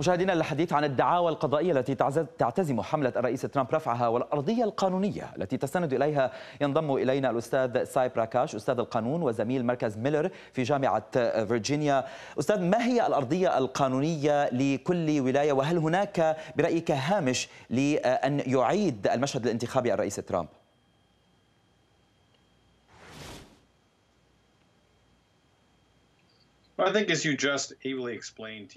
مشاهدينا الحديث عن الدعاوى القضائية التي تعتزم حملة الرئيس ترامب رفعها والأرضية القانونية التي تستند إليها ينضم إلينا الأستاذ ساي براكاش أستاذ القانون وزميل مركز ميلر في جامعة فيرجينيا أستاذ ما هي الأرضية القانونية لكل ولاية وهل هناك برأيك هامش لأن يعيد المشهد الانتخابي الرئيس ترامب؟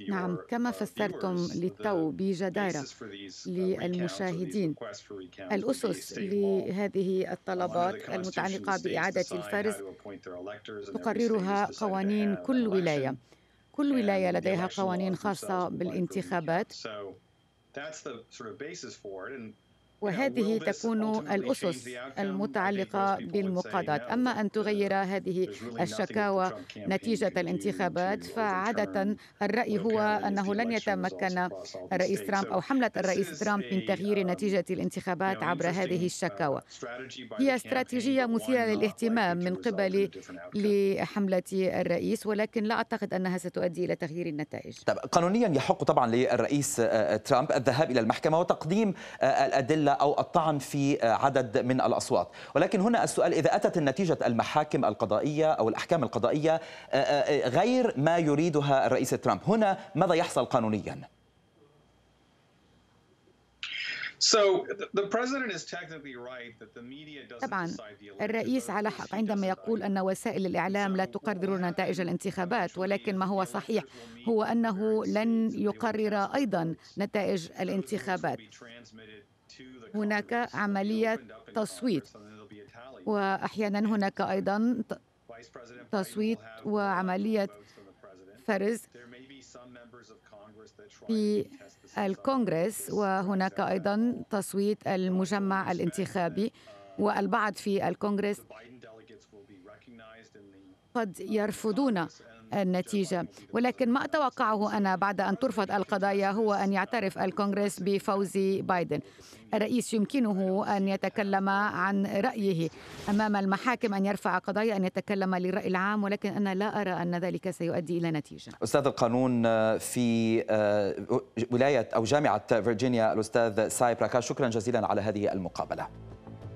نعم كما uh, فسرتم للتو بجدارة uh, للمشاهدين الأسس لهذه الطلبات المتعلقة بإعادة الفرز تقررها قوانين كل ولاية كل ولاية لديها قوانين خاصة بالانتخابات وهذه تكون الأسس المتعلقة بالمقاضاة أما أن تغير هذه الشكاوى uh, نتيجة الانتخابات فعادة الرأي هو أنه لن يتمكن الرئيس ترامب أو حملة الرئيس ترامب من تغيير نتيجة الانتخابات عبر هذه uh, الشكاوى هي استراتيجية مثيرة uh, للاهتمام من قبل لحملة الرئيس ولكن لا أعتقد أنها ستؤدي إلى تغيير النتائج طب قانونيا يحق طبعا للرئيس آه، آه، ترامب الذهاب إلى المحكمة وتقديم آه، الأدلة القله او الطعن في عدد من الاصوات، ولكن هنا السؤال اذا اتت النتيجه المحاكم القضائيه او الاحكام القضائيه آه، آه، غير ما يريدها الرئيس ترامب، هنا ماذا يحصل قانونيا؟ طبعا الرئيس على حق عندما يقول ان وسائل الاعلام لا تقرر نتائج الانتخابات ولكن ما هو صحيح هو انه لن يقرر ايضا نتائج الانتخابات هناك عملية تصويت وأحيانا هناك أيضا تصويت وعملية فرز في الكونغرس وهناك أيضا تصويت المجمع الانتخابي والبعض في الكونغرس قد يرفضون النتيجة ولكن ما أتوقعه أنا بعد أن ترفض القضايا هو أن يعترف الكونغرس بفوز بايدن الرئيس يمكنه أن يتكلم عن رأيه أمام المحاكم أن يرفع قضايا أن يتكلم للرأي العام ولكن أنا لا أرى أن ذلك سيؤدي إلى نتيجة أستاذ القانون آه، في آه، ولاية أو جامعة فيرجينيا الأستاذ ساي براكاش شكرا جزيلا على هذه المقابلة